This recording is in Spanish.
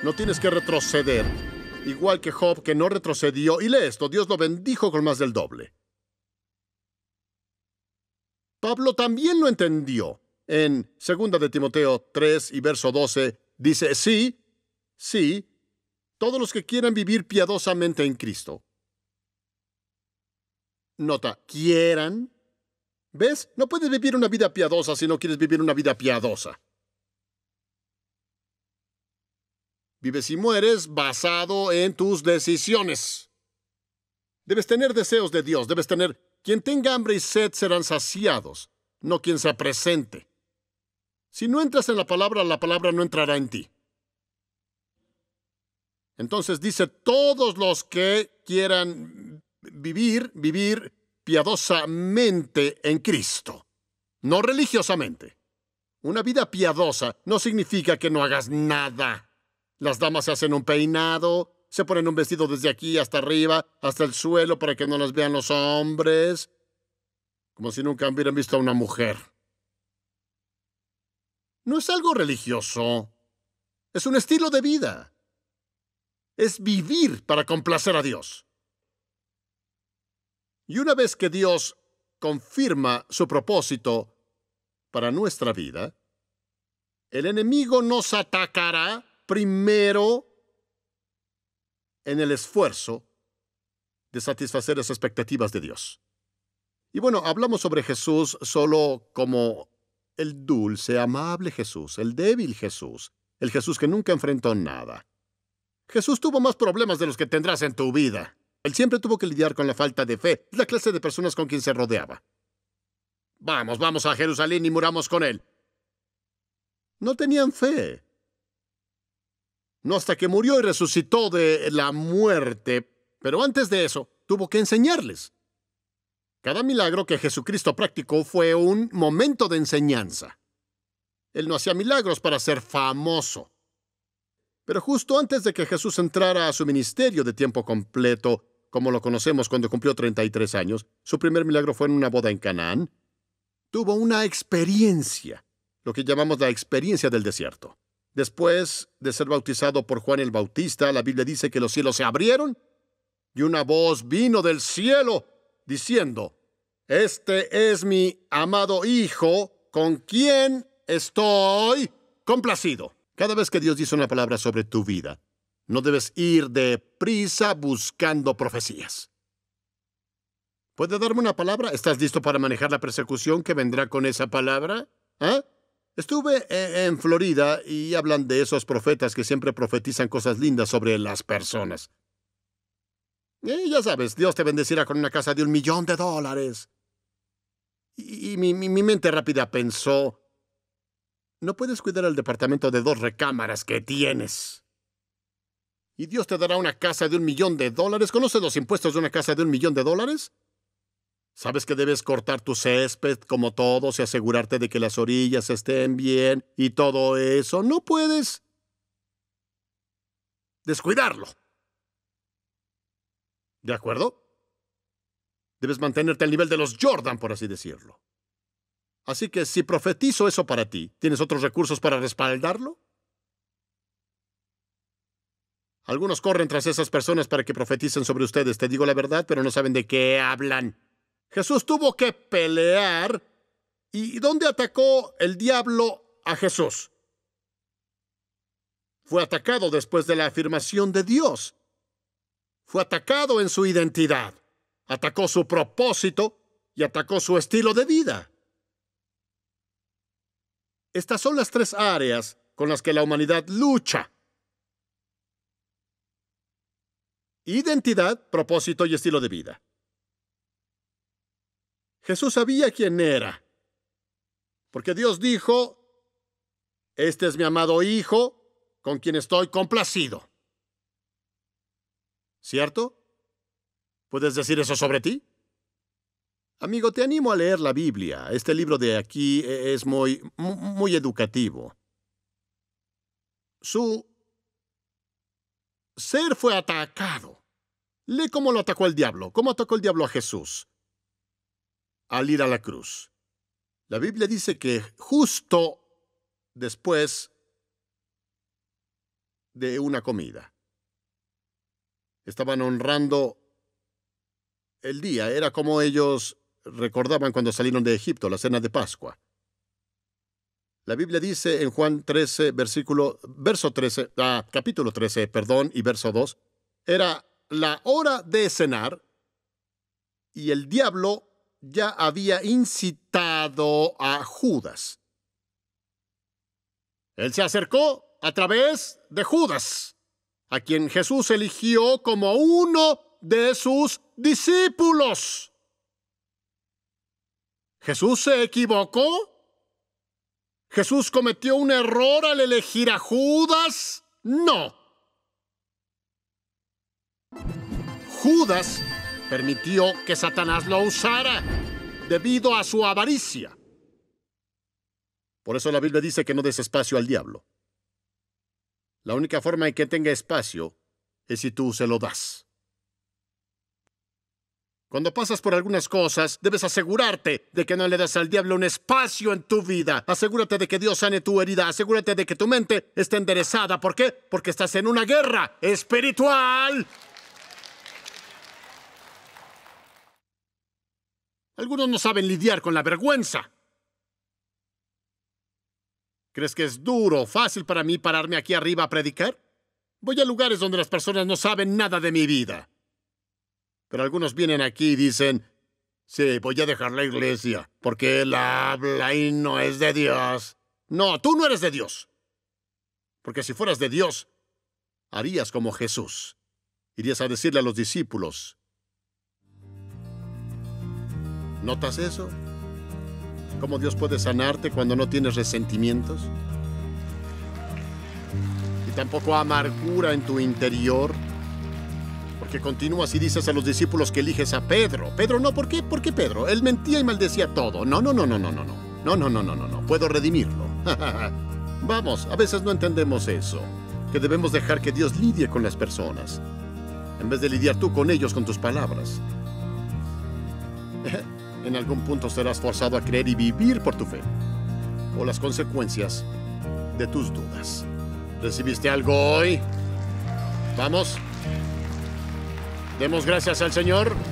No tienes que retroceder. Igual que Job, que no retrocedió. Y lee esto, Dios lo bendijo con más del doble. Pablo también lo entendió. En 2 de Timoteo 3 y verso 12 dice, sí, sí, todos los que quieran vivir piadosamente en Cristo. Nota, quieran. ¿Ves? No puedes vivir una vida piadosa si no quieres vivir una vida piadosa. Vives y mueres basado en tus decisiones. Debes tener deseos de Dios, debes tener... Quien tenga hambre y sed serán saciados, no quien se presente. Si no entras en la palabra, la palabra no entrará en ti. Entonces dice, todos los que quieran vivir, vivir piadosamente en Cristo, no religiosamente. Una vida piadosa no significa que no hagas nada. Las damas se hacen un peinado, se ponen un vestido desde aquí hasta arriba, hasta el suelo, para que no las vean los hombres. Como si nunca hubieran visto a una mujer. No es algo religioso. Es un estilo de vida. Es vivir para complacer a Dios. Y una vez que Dios confirma su propósito para nuestra vida, el enemigo nos atacará primero en el esfuerzo de satisfacer las expectativas de Dios. Y bueno, hablamos sobre Jesús solo como el dulce, amable Jesús, el débil Jesús, el Jesús que nunca enfrentó nada. Jesús tuvo más problemas de los que tendrás en tu vida. Él siempre tuvo que lidiar con la falta de fe, la clase de personas con quien se rodeaba. Vamos, vamos a Jerusalén y muramos con él. No tenían fe no hasta que murió y resucitó de la muerte, pero antes de eso tuvo que enseñarles. Cada milagro que Jesucristo practicó fue un momento de enseñanza. Él no hacía milagros para ser famoso. Pero justo antes de que Jesús entrara a su ministerio de tiempo completo, como lo conocemos cuando cumplió 33 años, su primer milagro fue en una boda en Canaán, tuvo una experiencia, lo que llamamos la experiencia del desierto. Después de ser bautizado por Juan el Bautista, la Biblia dice que los cielos se abrieron y una voz vino del cielo diciendo, Este es mi amado Hijo, con quien estoy complacido. Cada vez que Dios dice una palabra sobre tu vida, no debes ir de prisa buscando profecías. ¿Puede darme una palabra? ¿Estás listo para manejar la persecución que vendrá con esa palabra? ¿Eh? Estuve eh, en Florida y hablan de esos profetas que siempre profetizan cosas lindas sobre las personas. ya sabes, Dios te bendecirá con una casa de un millón de dólares. Y, mi, mi mente rápida pensó, no puedes cuidar el departamento de dos recámaras que tienes y Dios te dará una casa de un millón de dólares. ¿Conoce los impuestos de una casa de un millón de dólares? Sabes que debes cortar tu césped como todos y asegurarte de que las orillas estén bien y todo eso. No puedes descuidarlo. ¿De acuerdo? Debes mantenerte al nivel de los Jordan, por así decirlo. Así que si profetizo eso para ti, ¿tienes otros recursos para respaldarlo? Algunos corren tras esas personas para que profeticen sobre ustedes, te digo la verdad, pero no saben de qué hablan. Jesús tuvo que pelear. ¿Y dónde atacó el diablo a Jesús? Fue atacado después de la afirmación de Dios. Fue atacado en su identidad. Atacó su propósito y atacó su estilo de vida. Estas son las tres áreas con las que la humanidad lucha. Identidad, propósito y estilo de vida. Jesús sabía quién era, porque Dios dijo, este es mi amado Hijo, con quien estoy complacido. ¿Cierto? ¿Puedes decir eso sobre ti? Amigo, te animo a leer la Biblia. Este libro de aquí e-, es muy, muy educativo. Su ser fue atacado. Lee cómo lo atacó el diablo, cómo atacó el diablo a Jesús al ir a la cruz. La Biblia dice que justo después de una comida. Estaban honrando el día, era como ellos recordaban cuando salieron de Egipto, la cena de Pascua. La Biblia dice en Juan 13, versículo, verso 13, ah, capítulo 13, perdón, y verso 2, era la hora de cenar y el diablo ya había incitado a Judas. Él se acercó a través de Judas, a quien Jesús eligió como uno de sus discípulos. ¿Jesús se equivocó? ¿Jesús cometió un error al elegir a Judas? No. Judas permitió que Satanás lo usara debido a su avaricia. Por eso la Biblia dice que no des espacio al diablo. La única forma en que tenga espacio es si tú se lo das. Cuando pasas por algunas cosas, debes asegurarte de que no le das al diablo un espacio en tu vida. Asegúrate de que Dios sane tu herida. Asegúrate de que tu mente esté enderezada. ¿Por qué? Porque estás en una guerra espiritual. Algunos no saben lidiar con la vergüenza. ¿Crees que es duro o fácil para mí pararme aquí arriba a predicar? Voy a lugares donde las personas no saben nada de mi vida. Pero algunos vienen aquí y dicen, sí, voy a dejar la iglesia, porque él habla y no es de Dios. No, tú no eres de Dios. Porque si fueras de Dios, harías como Jesús. Irías a decirle a los discípulos, ¿Notas eso? ¿Cómo Dios puede sanarte cuando no tienes resentimientos? Y tampoco amargura en tu interior. Porque continúas y dices a los discípulos que eliges a Pedro. Pedro no, ¿por qué? ¿Por qué Pedro? Él mentía y maldecía todo. No, no, no, no, no, no, no. No, no, no, no, no, no. Puedo redimirlo. Vamos, a veces no entendemos eso. Que debemos dejar que Dios lidie con las personas. En vez de lidiar tú con ellos con tus palabras. en algún punto serás forzado a creer y vivir por tu fe, o las consecuencias de tus dudas. ¿Recibiste algo hoy? Vamos. Demos gracias al Señor.